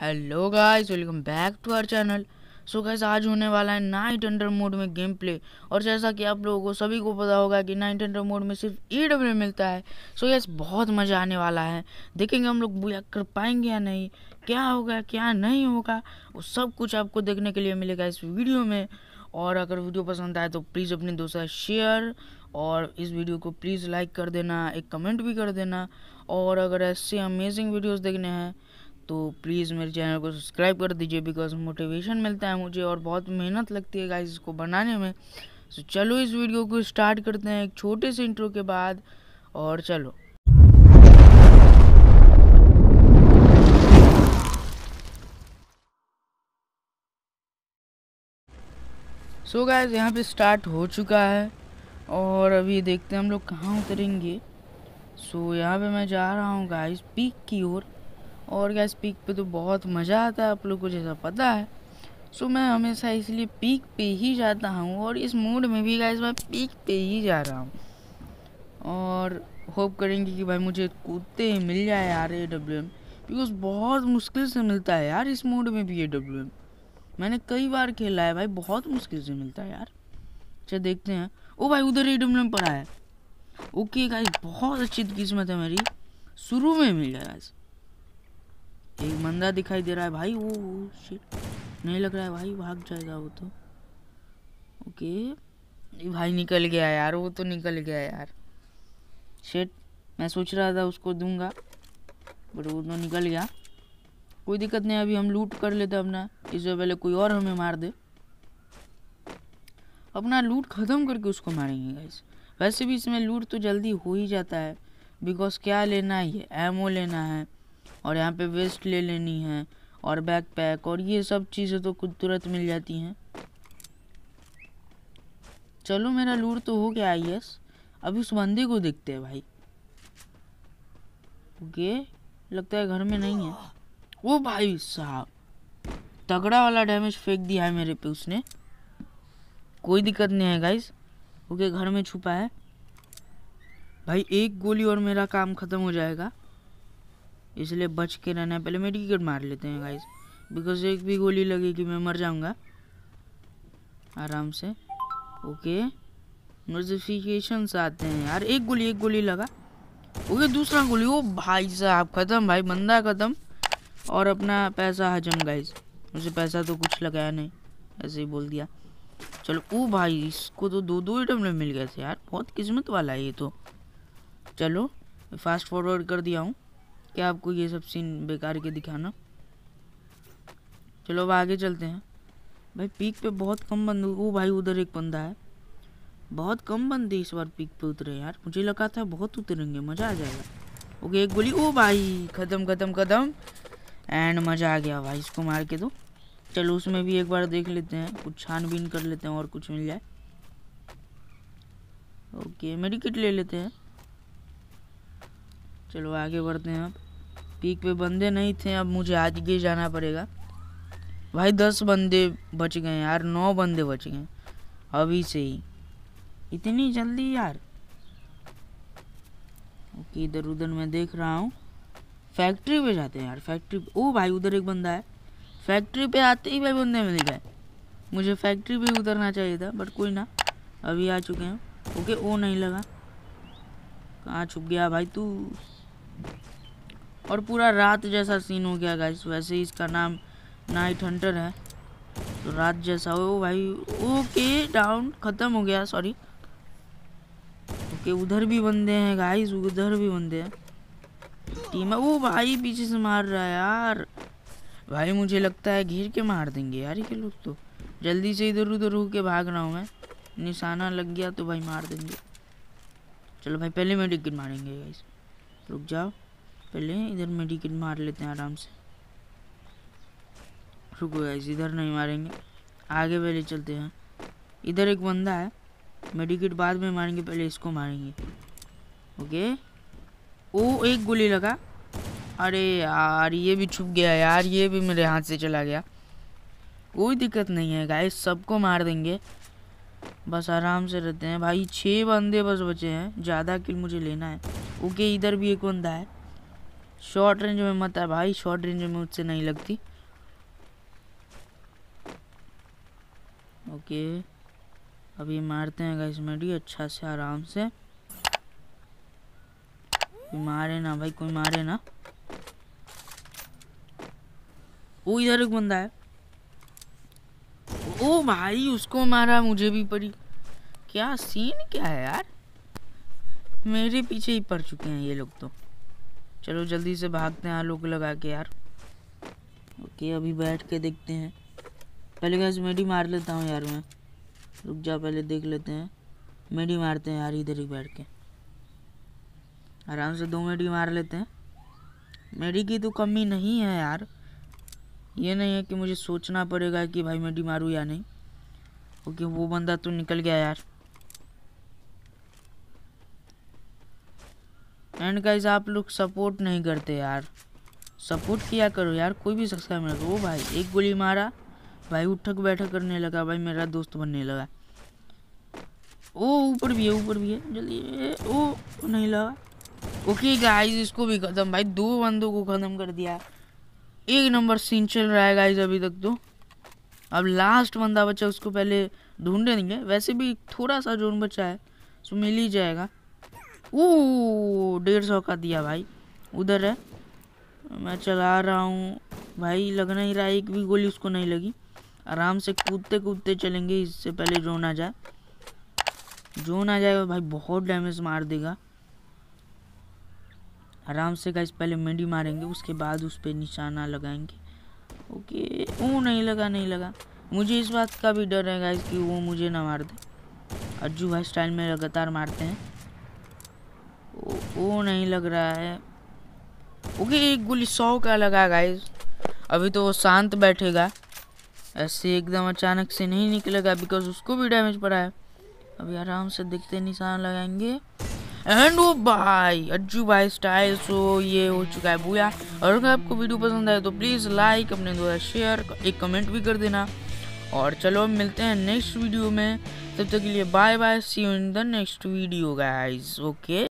Hello guys welcome back to our channel so guys आज होने वाला है नाइट अंडर मोड में गेम प्ले और जैसा कि आप लोगों को सभी को पता होगा कि नाइट अंडर मोड में सिर्फ ई e डब्ल्यू मिलता है सो so, गैस बहुत मज़ा आने वाला है देखेंगे हम लोग बुया कर पाएंगे या नहीं क्या होगा क्या नहीं होगा वो सब कुछ आपको देखने के लिए मिलेगा इस वीडियो में और अगर वीडियो पसंद आए तो प्लीज़ अपने दोस्तों शेयर और इस वीडियो को प्लीज़ लाइक कर देना एक कमेंट भी कर देना और अगर ऐसे अमेजिंग वीडियोस देखने हैं तो प्लीज़ मेरे चैनल को सब्सक्राइब कर दीजिए बिकॉज मोटिवेशन मिलता है मुझे और बहुत मेहनत लगती है गाइस इसको बनाने में तो चलो इस वीडियो को स्टार्ट करते हैं एक छोटे से इंट्रो के बाद और चलो सो so गाइस यहाँ पे स्टार्ट हो चुका है और अभी देखते हैं हम लोग कहाँ उतरेंगे सो so, यहाँ पे मैं जा रहा हूँ गाइस पीक की ओर और गैस पीक पे तो बहुत मज़ा आता है आप लोग को जैसा पता है सो मैं हमेशा इसलिए पीक पे ही जाता हूँ और इस मूड में भी गैस मैं पीक पे ही जा रहा हूँ और होप करेंगे कि भाई मुझे कूदते ही मिल जाए यार ए डब्ल्यू एम बिकॉज बहुत मुश्किल से मिलता है यार इस मूड में भी ए डब्ल्यू एम मैंने कई बार खेला है भाई बहुत मुश्किल से मिलता है यार अच्छा देखते हैं ओ भाई उधर ए डब्ल्यू एम पड़ा है ओके गाइस बहुत अच्छी किस्मत है मेरी शुरू में मिल जाएगा एक बंदा दिखाई दे रहा है भाई वो शिट नहीं लग रहा है भाई भाग जाएगा वो तो ओके भाई निकल गया यार वो तो निकल गया यार शिट मैं सोच रहा था उसको दूंगा बट वो तो निकल गया कोई दिक्कत नहीं अभी हम लूट कर लेते अपना इससे पहले कोई और हमें मार दे अपना लूट ख़त्म करके उसको मारेंगे गाइस वैसे भी इसमें लूट तो जल्दी हो ही जाता है बिकॉज क्या लेना है एमओ लेना है और यहाँ पे वेस्ट ले लेनी है और बैक पैक और ये सब चीज़ें तो कुछ तुरंत मिल जाती हैं चलो मेरा लूट तो हो गया आई अभी उस बंदे को देखते हैं भाई ओके लगता है घर में नहीं है वो भाई साहब तगड़ा वाला डैमेज फेंक दिया है मेरे पे उसने कोई दिक्कत नहीं है गाइस ओके घर में छुपा है भाई एक गोली और मेरा काम ख़त्म हो जाएगा इसलिए बच के रहना है पहले मेडिकेट मार लेते हैं गाइस बिकॉज एक भी गोली लगेगी मैं मर जाऊंगा आराम से ओके नोटिफिकेशंस आते हैं यार एक गोली एक गोली लगा ओके दूसरा गोली ओ भाई साहब ख़त्म भाई बंदा ख़त्म और अपना पैसा हजम गाइस मुझे पैसा तो कुछ लगाया नहीं ऐसे ही बोल दिया चलो ओ भाई इसको तो दो दो आइटम मिल गए थे यार बहुत किस्मत वाला है ये तो चलो फास्ट फॉरवर्ड कर दिया हूँ क्या आपको ये सब सीन बेकार के दिखाना चलो अब आगे चलते हैं भाई पीक पे बहुत कम बंदे वो भाई उधर एक बंदा है बहुत कम बंदे इस बार पीक पे उतरे यार मुझे लगा था बहुत उतरेंगे मज़ा आ जाएगा ओके एक गोली ओ भाई ख़त्म ख़त्म ख़त्म एंड मज़ा आ गया भाई इसको मार के दो तो। चलो उसमें भी एक बार देख लेते हैं कुछ छानबीन कर लेते हैं और कुछ मिल जाए ओके मेडिकेट ले लेते हैं चलो आगे बढ़ते हैं अब पीक पे बंदे नहीं थे अब मुझे आज आगे जाना पड़ेगा भाई दस बंदे बच गए यार नौ बंदे बच गए अभी से ही इतनी जल्दी यार ओके इधर उधर मैं देख रहा हूँ फैक्ट्री पे जाते हैं यार फैक्ट्री ओ भाई उधर एक बंदा है फैक्ट्री पे आते ही भाई बंदे मिल गए मुझे फैक्ट्री पे उतरना चाहिए था बट कोई ना अभी आ चुके हैं ओके ओ नहीं लगा कहाँ छुप गया भाई तू और पूरा रात जैसा सीन हो गया गाइस वैसे ही इसका नाम नाइट हंटर है तो रात जैसा हो भाई ओके डाउन ख़त्म हो गया सॉरी ओके उधर भी बंदे हैं गाइस उधर भी बंदे हैं टीम है वो भाई पीछे से मार रहा है यार भाई मुझे लगता है घेर के मार देंगे यार ये लोग तो जल्दी से इधर उधर हो के भाग रहा हूँ मैं निशाना लग गया तो भाई मार देंगे चलो भाई पहले मेडिकल मारेंगे गाइस रुक जाओ पहले इधर मेडिकेट मार लेते हैं आराम से रुको गाइस इधर नहीं मारेंगे आगे पहले चलते हैं इधर एक बंदा है मेडिकेट बाद में मारेंगे पहले इसको मारेंगे ओके ओ एक गोली लगा अरे यार ये भी छुप गया यार ये भी मेरे हाथ से चला गया कोई दिक्कत नहीं है गाइस सबको मार देंगे बस आराम से रहते हैं भाई छः बंदे बस बचे हैं ज़्यादा किल मुझे लेना है ओके इधर भी एक बंदा है शॉर्ट रेंज में मत है भाई शॉर्ट रेंज में मुझसे नहीं लगती ओके अभी मारते हैं गाइस मेडी अच्छा से आराम से कोई मारे ना भाई कोई मारे ना वो इधर एक बंदा है ओ भाई उसको मारा मुझे भी पड़ी क्या सीन क्या है यार मेरे पीछे ही पड़ चुके हैं ये लोग तो चलो जल्दी से भागते हैं आलोक लगा के यार ओके अभी बैठ के देखते हैं पहले कैसे मेडी मार लेता हूँ यार मैं रुक जा पहले देख लेते हैं मेडी मारते हैं यार इधर ही बैठ के आराम से दो मेडी मार लेते हैं मेडी की तो कमी नहीं है यार ये नहीं है कि मुझे सोचना पड़ेगा कि भाई मेडी मारूँ या नहीं ओके वो बंदा तो निकल गया यार एंड गाइज आप लोग सपोर्ट नहीं करते यार सपोर्ट किया करो यार कोई भी सब्सक्राइब करो वो भाई एक गोली मारा भाई उठक बैठक करने लगा भाई मेरा दोस्त बनने लगा ओ ऊपर भी है ऊपर भी है जल्दी ओ नहीं लगा ओके गाइज इसको भी खत्म भाई दो बंदों को ख़त्म कर दिया एक नंबर सीन चल रहा है गाइज अभी तक तो अब लास्ट बंदा बचा उसको पहले ढूंढे देंगे वैसे भी थोड़ा सा जोन बचा है सो मिल ही जाएगा डेढ़ सौ का दिया भाई उधर है मैं चला रहा हूँ भाई लगना ही रहा एक भी गोली उसको नहीं लगी आराम से कूदते कूदते चलेंगे इससे पहले जोन आ जाए जोन आ जाए भाई बहुत डैमेज मार देगा आराम से गाइस पहले मेडी मारेंगे उसके बाद उस पर निशाना लगाएंगे ओके वो नहीं लगा नहीं लगा मुझे इस बात का भी डर है गाइस कि वो मुझे ना मार दे अज्जू भाई स्टाइल में लगातार मारते हैं वो नहीं लग रहा है ओके एक गोली सौ का लगा गाइज अभी तो वो शांत बैठेगा ऐसे एकदम अचानक से नहीं निकलेगा बिकॉज उसको भी डैमेज पड़ा है अभी आराम से देखते निशान लगाएंगे एंड वो भाई अज्जू भाई स्टाइल सो ये हो चुका है बुआ और अगर आपको वीडियो पसंद आए तो प्लीज़ लाइक अपने द्वारा शेयर एक कमेंट भी कर देना और चलो मिलते हैं नेक्स्ट वीडियो में तब तक के लिए bye bye see you in the next video guys okay